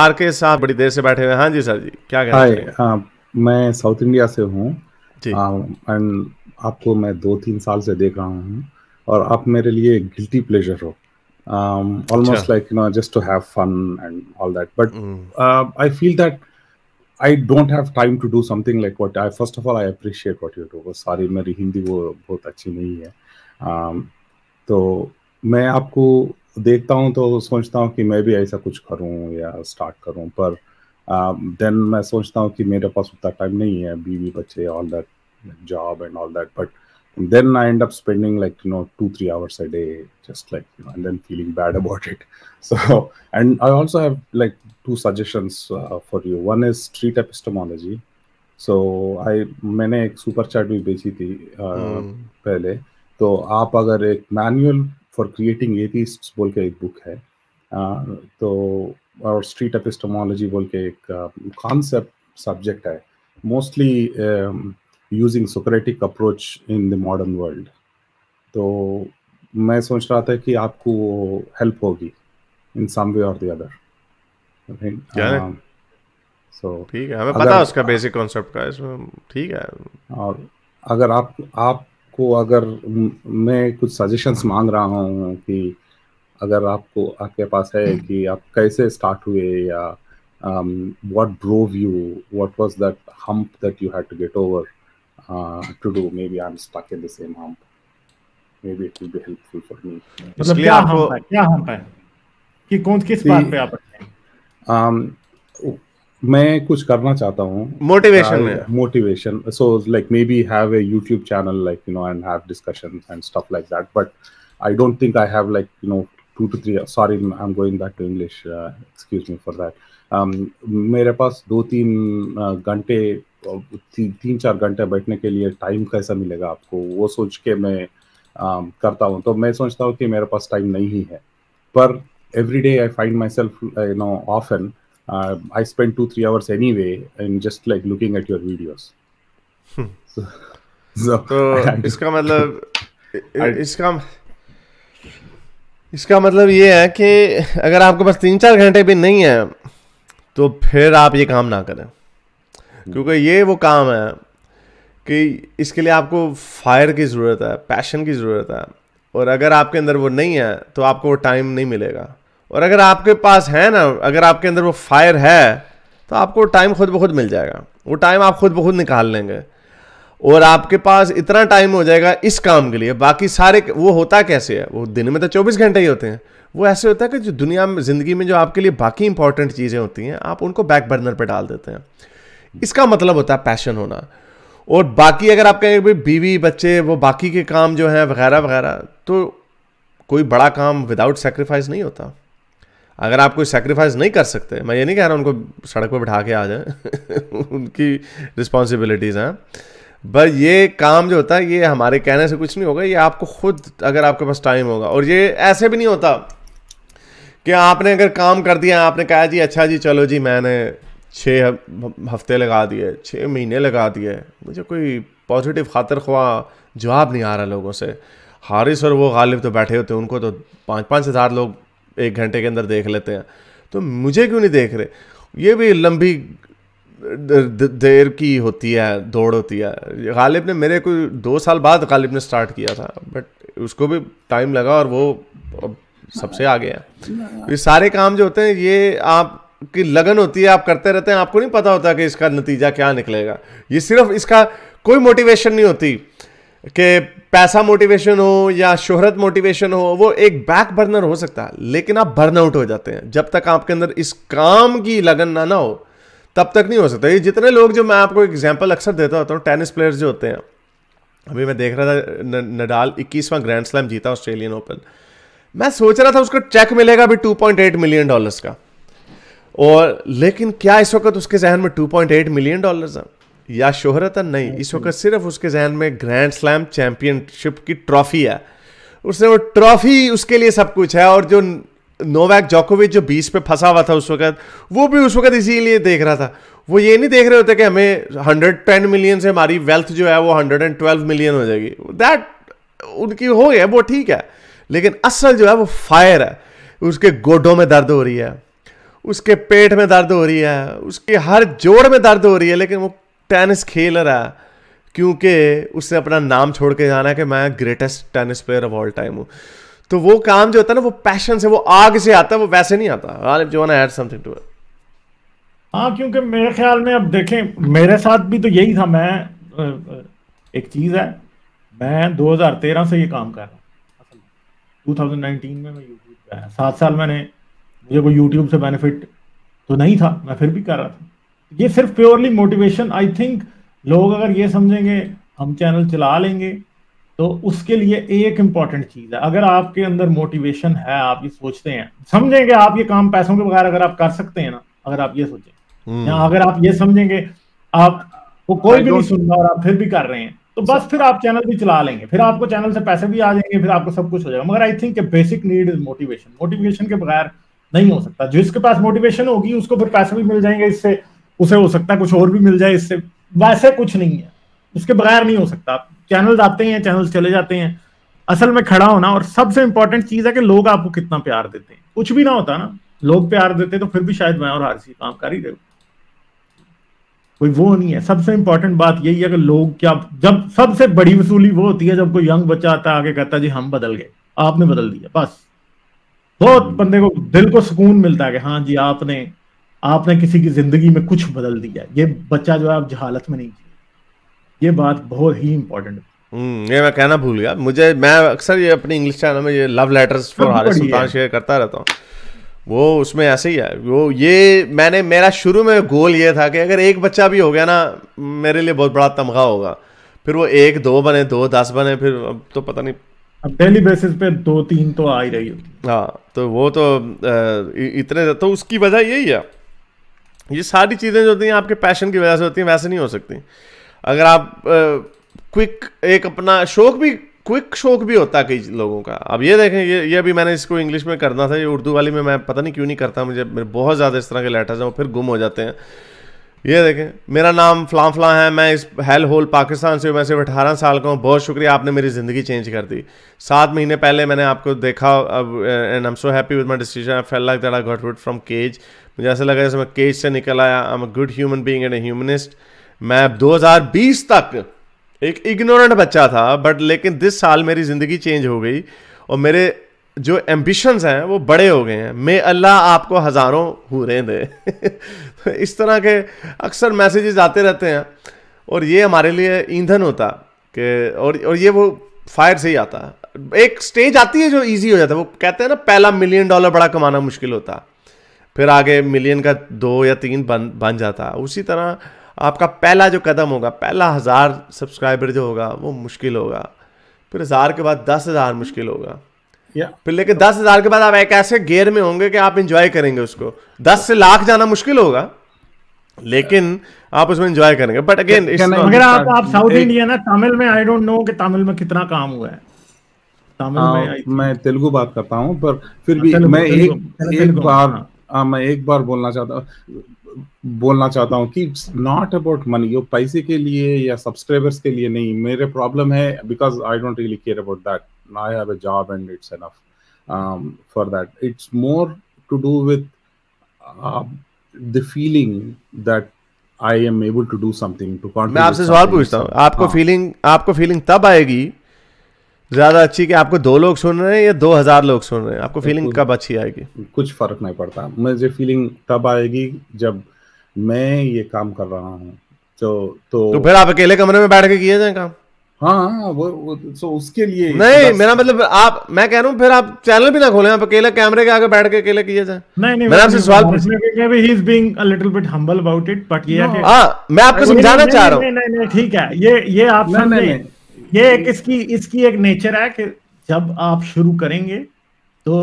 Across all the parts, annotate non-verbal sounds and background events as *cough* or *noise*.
Are के साहब बड़ी देर से बैठे हुए हाँ जी सर जी क्या कह रहे हैं मैं साउथ इंडिया से हूँ हाँ, एंड आपको मैं दो तीन साल से देख रहा हूँ और आप मेरे लिए गिल्टी प्लेजर हो almost like you know just to have fun and all that but I feel that I don't have time to do something like what I first of all I appreciate what you do sorry मेरी हिंदी वो बहुत अच्छी नहीं है um, तो मैं आपको देखता हूँ तो सोचता हूँ कि मैं भी ऐसा कुछ करूँ या स्टार्ट करूँ पर देन uh, मैं सोचता हूँ कि मेरे पास उतना टाइम नहीं है बीवी बच्चे all that job and all that but then I end up spending like you know two three hours a day just like you know and then feeling bad about it so and I also have like two suggestions for you one is street epistemology so I मैंने एक super chat भी बेची थी uh, mm. पहले तो आप अगर एक मैनुअल फॉर क्रिएटिंग एथीस्ट्स बोल के एक बुक है तो और स्ट्रीट एपिस्टमोलॉजी बोल के एक कॉन्सेप्ट um, सब्जेक्ट है mostly using Socratic approach in the modern world तो मैं सोच रहा था कि आपको हेल्प होगी इन सम वे और द अदर सो ठीक है हमें पता उसका बेसिक कॉन्सेप्ट का इसमें ठीक है और अगर आप आप आपको अगर मैं कुछ सजेशंस मांग रहा हूँ कि अगर आपको आपके पास है हम्म। कि आप कैसे स्टार्ट हुए या what drove you what was that hump that you had to get over to do maybe I am stuck in the same hump maybe it will be helpful for me मतलब क्या hump है क्या hump है कि कौन किस बात पे आप um, मैं कुछ करना चाहता हूँ मोटिवेशन में motivation so like maybe have a YouTube channel like you know and have discussion and stuff like that but I don't think I have like you know two two three sorry I am going back to English excuse me for that मेरे पास दो तीन uh, घंटे तीन चार घंटे बैठने के लिए टाइम कैसा मिलेगा आपको वो सोच के मैं um, करता हूँ तो मैं सोचता हूँ कि मेरे पास टाइम नहीं है पर every day I find myself you know off and uh, I spend two three hours anyway, and just like looking at your videos. Hmm. *laughs* So, so तो इसका मतलब इसका इसका मतलब ये है कि अगर आपको बस तीन चार घंटे भी नहीं है तो फिर आप ये काम ना करें hmm. क्योंकि ये वो काम है कि इसके लिए आपको फायर की ज़रूरत है पैशन की ज़रूरत है और अगर आपके अंदर वो नहीं है तो आपको वो टाइम नहीं मिलेगा और अगर आपके पास है ना अगर आपके अंदर वो फायर है तो आपको टाइम खुद ब खुद मिल जाएगा वो टाइम आप खुद ब खुद निकाल लेंगे और आपके पास इतना टाइम हो जाएगा इस काम के लिए बाकी सारे वो होता कैसे है वो दिन में तो 24 घंटे ही होते हैं वो ऐसे होता है कि जो दुनिया में ज़िंदगी में जो आपके लिए बाकी इंपॉर्टेंट चीज़ें होती हैं आप उनको बैक बर्नर पर डाल देते हैं इसका मतलब होता है पैशन होना और बाकी अगर आप कहें भाई बीवी बच्चे वो बाकी के काम जो हैं वगैरह वगैरह तो कोई बड़ा काम विदाउट सेक्रीफाइस नहीं होता अगर आप कोई सेक्रीफाइस नहीं कर सकते मैं ये नहीं कह रहा उनको सड़क पर बैठा के आ जाए *laughs* उनकी रिस्पॉन्सिबिलिटीज़ हैं बट ये काम जो होता है ये हमारे कहने से कुछ नहीं होगा ये आपको खुद अगर आपके पास टाइम होगा और ये ऐसे भी नहीं होता कि आपने अगर काम कर दिया आपने कहा जी अच्छा जी चलो जी मैंने छः हफ्ते लगा दिए छः महीने लगा दिए मुझे कोई पॉजिटिव खातर ख्वा जवाब नहीं आ रहा लोगों से हारिस और वो गालिब तो बैठे होते हैं उनको तो पाँच पाँच हज़ार लोग एक घंटे के अंदर देख लेते हैं तो मुझे क्यों नहीं देख रहे ये भी लंबी देर की होती है दौड़ होती है गालिब ने मेरे को दो साल बाद गालिब ने स्टार्ट किया था बट उसको भी टाइम लगा और वो सबसे आगे है ये सारे काम जो होते हैं ये आप लगन होती है आप करते रहते हैं आपको नहीं पता होता कि इसका नतीजा क्या निकलेगा ये सिर्फ इसका कोई मोटिवेशन नहीं होती कि पैसा मोटिवेशन हो या शोहरत मोटिवेशन हो वो एक बैक बर्नर हो सकता है लेकिन आप बर्नआउट हो जाते हैं जब तक आपके अंदर इस काम की लगन ना ना हो तब तक नहीं हो सकता ये जितने लोग जो मैं आपको एग्जाम्पल अक्सर देता होता हूँ टेनिस प्लेयर्स जो होते हैं अभी मैं देख रहा था नडाल इक्कीसवां ग्रैंड स्लैम जीता ऑस्ट्रेलियन ओपन मैं सोच रहा था उसको चेक मिलेगा अभी 2.8 मिलियन डॉलर्स का और लेकिन क्या इस वक्त उसके जहन में 2.8 मिलियन डॉलर्स हैं या शोहरत नहीं इस वक्त सिर्फ उसके जहन में ग्रैंड स्लैम चैंपियनशिप की ट्रॉफी है उसने वो ट्रॉफी उसके लिए सब कुछ है और जो नोवैक जोकोविच जो बीस पे फंसा हुआ था उस वक्त वो भी उस वक्त इसीलिए देख रहा था वो ये नहीं देख रहे होते कि हमें टेन मिलियन से हमारी वेल्थ जो है वो हंड्रेड एंड ट्वेल्व मिलियन हो जाएगी दैट उनकी हो गया वो ठीक है लेकिन असल जो है वो फायर है उसके गोडों में दर्द हो रही है उसके पेट में दर्द हो रही है उसके हर जोड़ में दर्द हो रही है लेकिन वो टेनिस खेल रहा है क्योंकि उसने अपना नाम छोड़ के जाना है कि मैं greatest tennis player of all time हूँ तो वो काम जो होता है ना वो पैशन से वो आग से आता है वो वैसे नहीं आता गालिब जो ना ऐड समथिंग टू हाँ क्योंकि मेरे ख्याल में अब देखें मेरे साथ भी तो यही था मैं एक चीज़ है मैं 2013 से ये काम कर रहा हूँ 2019 में मैं यूट्यूब पे आया सात साल मैंने मुझे कोई यूट्यूब से बेनिफिट तो नहीं था मैं फिर भी कर रहा था ये सिर्फ प्योरली मोटिवेशन आई थिंक लोग अगर ये समझेंगे हम चैनल चला लेंगे तो उसके लिए एक इंपॉर्टेंट चीज है अगर आपके अंदर मोटिवेशन है आप ये सोचते हैं समझेंगे आप ये काम पैसों के बगैर अगर आप कर सकते हैं ना अगर आप ये सोचें हम्म। या अगर आप ये समझेंगे आपको कोई भी नहीं सुन रहा और आप फिर भी कर रहे हैं तो बस फिर आप चैनल भी चला लेंगे फिर आपको चैनल से पैसे भी आ जाएंगे फिर आपको सब कुछ हो जाएगा मगर I think basic need is motivation motivation के बगैर नहीं हो सकता जिसके पास मोटिवेशन होगी उसको फिर पैसे भी मिल जाएंगे इससे उसे हो सकता है कुछ और भी मिल जाए इससे वैसे कुछ नहीं है उसके बगैर नहीं हो सकता चैनल आते हैं चैनल चले जाते हैं असल में खड़ा होना और सबसे इंपॉर्टेंट चीज है कि लोग आपको कितना प्यार देते हैं कुछ भी ना होता ना लोग प्यार देते तो फिर भी शायद मैं और आरसी काम कर ही रहे कोई वो नहीं है सबसे इंपॉर्टेंट बात यही है कि लोग क्या जब सबसे बड़ी वसूली वो होती है जब कोई यंग बच्चा आता है आगे कहता है जी हम बदल गए आपने बदल दिया बस बहुत बंदे को दिल को सुकून मिलता है कि हाँ जी आपने आपने किसी की जिंदगी में कुछ बदल दिया ये बच्चा जो है आप जहालत में नहीं ये बात बहुत ही इंपॉर्टेंट हम्म, ये मैं कहना भूल गया मुझे मैं अक्सर ये अपनी इंग्लिश चैनल में ये love letters for Haris Sultan share करता रहता हूँ वो उसमें ऐसे ही है वो ये मैंने मेरा शुरू में गोल ये था कि अगर एक बच्चा भी हो गया ना मेरे लिए बहुत बड़ा तमगा होगा फिर वो एक दो बने दो दस बने फिर अब तो पता नहीं अब डेली बेसिस पे दो तीन तो आ ही रही होती हाँ तो वो तो इतने तो उसकी वजह यही है ये सारी चीज़ें जो होती हैं आपके पैशन की वजह से होती हैं वैसे नहीं हो सकती अगर आप क्विक एक अपना शौक भी क्विक शौक भी होता है कई लोगों का अब ये देखें ये ये अभी मैंने इसको इंग्लिश में करना था ये उर्दू वाली में मैं पता नहीं क्यों नहीं करता मुझे मेरे बहुत ज़्यादा इस तरह के लेटर्स हैं वो फिर गुम हो जाते हैं ये देखें मेरा नाम फ्लां फ्लां है मैं इस हेल होल पाकिस्तान से मैं सिर्फ अठारह साल का हूँ बहुत शुक्रिया आपने मेरी ज़िंदगी चेंज कर दी सात महीने पहले मैंने आपको देखा अब and I am so happy with my decision I fell like that I got would from cage मुझे ऐसा लगा जैसे मैं केज से निकल आया I am a good human being and a humanist मैं बीस तक एक इग्नोरेंट बच्चा था बट लेकिन दिस साल मेरी ज़िंदगी चेंज हो गई और मेरे जो एम्बिशंस हैं वो बड़े हो गए हैं मे अल्लाह आपको हज़ारों हूरें दे तो इस तरह के अक्सर मैसेजेस आते रहते हैं और ये हमारे लिए ईंधन होता कि और और ये वो फायर से ही आता है एक स्टेज आती है जो इजी हो जाता है वो कहते हैं ना पहला मिलियन डॉलर बड़ा कमाना मुश्किल होता फिर आगे मिलियन का दो या तीन बन बन जाता उसी तरह आपका पहला जो कदम होगा पहला हज़ार सब्सक्राइबर जो होगा वो मुश्किल होगा फिर हज़ार के बाद दस हज़ार मुश्किल होगा फिर लेके दस हजार के बाद आप एक ऐसे गेयर में होंगे कि आप इंजॉय करेंगे उसको दस से लाख जाना मुश्किल होगा लेकिन आप उसमें एंजॉय करेंगे बट अगेन अगर आप आप साउथ इंडिया ना तमिल में आई डोंट नो कि तमिल में कितना काम हुआ है तमिल आ, में हाँ, मैं तेलुगु बात करता हूँ पर फिर भी मैं एक एक बार आ, हाँ। हाँ, मैं एक बार बोलना चाहता हूँ बोलना चाहता हूँ कि इट्स नॉट अबाउट मनी पैसे के लिए या सब्सक्राइबर्स के लिए नहीं मेरे प्रॉब्लम है because I don't really care about that i have a job and it's enough um, for that it's more to do with uh, the feeling that I am able to do something to contribute. मैं आपसे सवाल पूछता हूँ आपको feeling हाँ। आपको feeling तब आएगी ज्यादा अच्छी कि आपको दो लोग सुन रहे हैं या दो हजार लोग सुन रहे हैं आपको फीलिंग कब अच्छी आएगी कुछ फर्क नहीं पड़ता मुझे फीलिंग तब आएगी जब मैं ये काम कर रहा हूँ तो तो, तो फिर आप अकेले कमरे में बैठ के किए जाए काम हाँ, हाँ, हाँ वो, वो सो उसके लिए नहीं मेरा मतलब आप मैं कह रहा हूँ फिर आप चैनल भी ना आप अकेले कैमरे के आगे बैठ के अकेले किए जाए नहीं नहीं आपसे सवाल ही is being a little bit about it but ये हां मैं आपको समझाना चाह रहा हूँ नहीं नहीं ठीक है ये ये आप ये एक इसकी इसकी एक नेचर है कि जब आप शुरू करेंगे तो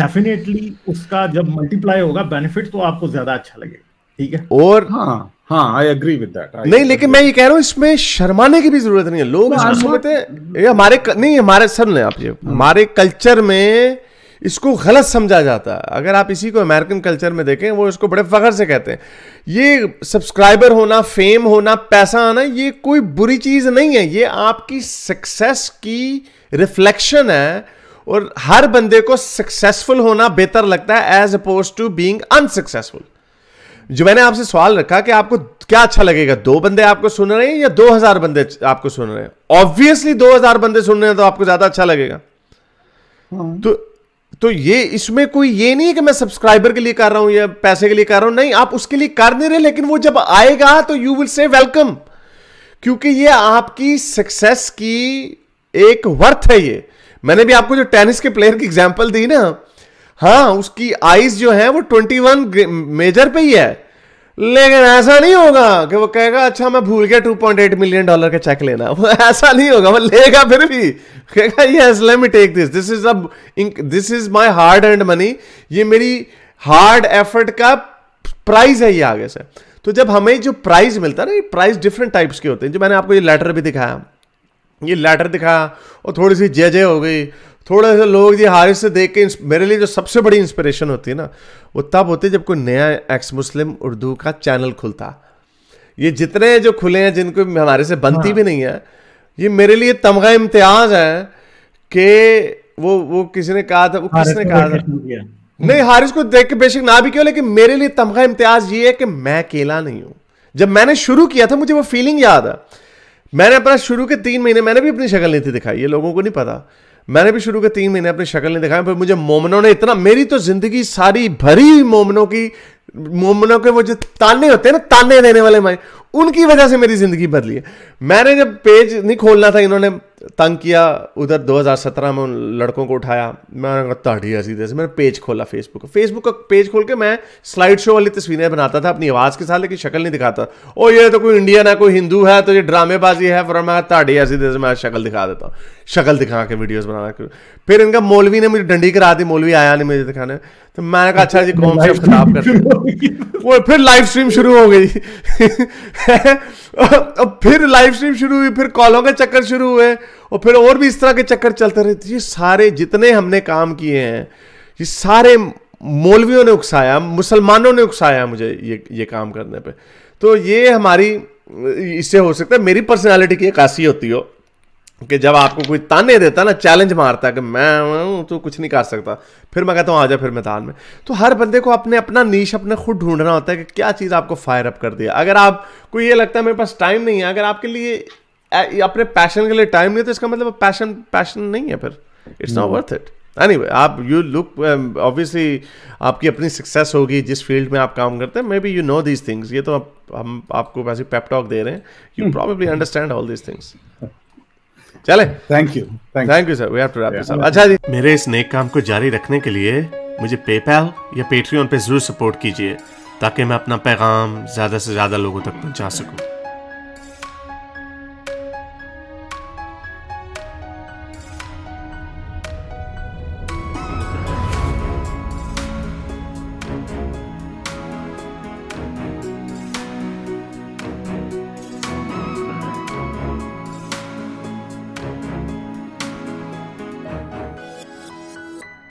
डेफिनेटली उसका जब मल्टीप्लाई होगा बेनिफिट तो आपको ज्यादा अच्छा लगेगा ठीक है और हाँ हाँ आई एग्री विद दैट नहीं लेकिन मैं ये कह रहा हूँ इसमें शर्माने की भी जरूरत नहीं है लोग हाँ, समझते हाँ। हमारे नहीं हमारे सर ले आप ये हाँ। हमारे कल्चर में इसको गलत समझा जाता है अगर आप इसी को अमेरिकन कल्चर में देखें वो इसको बड़े फखर से कहते हैं ये सब्सक्राइबर होना फेम होना पैसा आना ये कोई बुरी चीज़ नहीं है ये आपकी सक्सेस की रिफ्लेक्शन है और हर बंदे को सक्सेसफुल होना बेहतर लगता है as oppose to being unsuccessful जो मैंने आपसे सवाल रखा कि आपको क्या अच्छा लगेगा दो बंदे आपको सुन रहे हैं या दो हजार बंदे आपको सुन रहे हैं ऑब्वियसली दो हजार बंदे सुन रहे हैं तो आपको ज्यादा अच्छा लगेगा हाँ। तो तो ये इसमें कोई ये नहीं है कि मैं सब्सक्राइबर के लिए कर रहा हूं या पैसे के लिए कर रहा हूं नहीं आप उसके लिए कर नहीं रहे लेकिन वो जब आएगा तो यू विल से वेलकम क्योंकि ये आपकी सक्सेस की एक वर्थ है ये मैंने भी आपको जो टेनिस के प्लेयर की एग्जाम्पल दी ना हाँ उसकी आईज जो है वो ट्वेंटी वन मेजर पे ही है लेकिन ऐसा नहीं होगा कि वो कहेगा अच्छा मैं भूल गया two point eight million dollar का चेक लेना वो ऐसा नहीं होगा वो लेगा फिर भी कहेगा yes let me take this this is a this is my hard and money ये मेरी हार्ड एफर्ट का प्राइस है ये आगे से तो जब हमें जो प्राइस मिलता है ना ये प्राइस डिफरेंट टाइप्स के होते हैं जो मैंने आपको ये लेटर भी दिखाया ये लेटर दिखाया और थोड़ी सी जय जय हो गई थोड़े से लोग ये हारिस से देख के मेरे लिए जो सबसे बड़ी इंस्पिरेशन होती है ना वो तब होती जब कोई नया एक्स मुस्लिम उर्दू का चैनल खुलता ये जितने जो खुले हैं जिनको हमारे से बनती हाँ। भी नहीं है ये मेरे लिए तमगा इम्तियाज है कि वो वो किसी ने कहा था वो किसने कहा था नहीं हारिस को देख के बेशक ना भी क्यों लेकिन मेरे लिए तमगा इम्तियाज ये है कि मैं अकेला नहीं हूं जब मैंने शुरू किया था मुझे वो फीलिंग याद है मैंने अपना शुरू के तीन महीने मैंने भी अपनी शक्ल नहीं थी दिखाई ये लोगों को नहीं पता मैंने भी शुरू के तीन महीने अपनी शक्ल नहीं दिखाई पर मुझे मोमनों ने इतना मेरी तो जिंदगी सारी भरी मोमनों की मोमनों के वो जो ताने होते हैं ना ताने देने वाले माए उनकी वजह से मेरी जिंदगी बदली है मैंने जब पेज नहीं खोलना था इन्होंने तंग किया उधर 2017 में उन लड़कों को उठाया मैं ताड़ी हसी से मैंने पेज खोला फेसबुक का फेसबुक का पेज खोल के मैं स्लाइड शो वाली तस्वीरें बनाता था अपनी आवाज़ के साथ लेकिन शक्ल नहीं दिखाता ओ ये तो कोई इंडियन है कोई हिंदू है तो ये ड्रामेबाजी है फिर मैं ताड़ी हसी से मैं शक्ल दिखा देता हूँ शक्ल दिखा के वीडियोज़ बनाना फिर इनका मौलवी ने मुझे डंडी करा दी मौलवी आया नहीं मुझे दिखाने तो मैंने कहा अच्छा जी से खराब कर वो फिर लाइव स्ट्रीम शुरू हो गई *laughs* और फिर लाइव स्ट्रीम शुरू हुई फिर कॉलों के चक्कर शुरू हुए और फिर और भी इस तरह के चक्कर चलते रहे तो ये सारे जितने हमने काम किए हैं ये सारे मौलवियों ने उकसाया मुसलमानों ने उकसाया मुझे ये ये काम करने पे तो ये हमारी इससे हो सकता है मेरी पर्सनालिटी की एक होती हो कि जब आपको कोई ताने देता ना चैलेंज मारता कि मैं तो कुछ नहीं कर सकता फिर मैं कहता हूँ आ जा फिर मैदान में तो हर बंदे को अपने अपना नीच अपने खुद ढूंढना होता है कि क्या चीज़ आपको फायर अप कर दिया अगर आप कोई ये लगता है मेरे पास टाइम नहीं है अगर आपके लिए अपने पैशन के लिए टाइम नहीं है तो इसका मतलब पैशन पैशन नहीं है फिर it's not worth it any आप यू लुक ऑब्वियसली आपकी अपनी सक्सेस होगी जिस फील्ड में आप काम करते हैं maybe you know these things ये तो आप, हम आपको वैसे पेपटॉक दे रहे हैं you probably understand all these things चले thank you thank you sir we have to wrap this up अच्छा जी मेरे इस नेक काम को जारी रखने के लिए मुझे पेपैल या पेट्रियन पे जरूर सपोर्ट कीजिए ताकि मैं अपना पैगाम ज़्यादा से ज़्यादा लोगों तक पहुंचा सकूं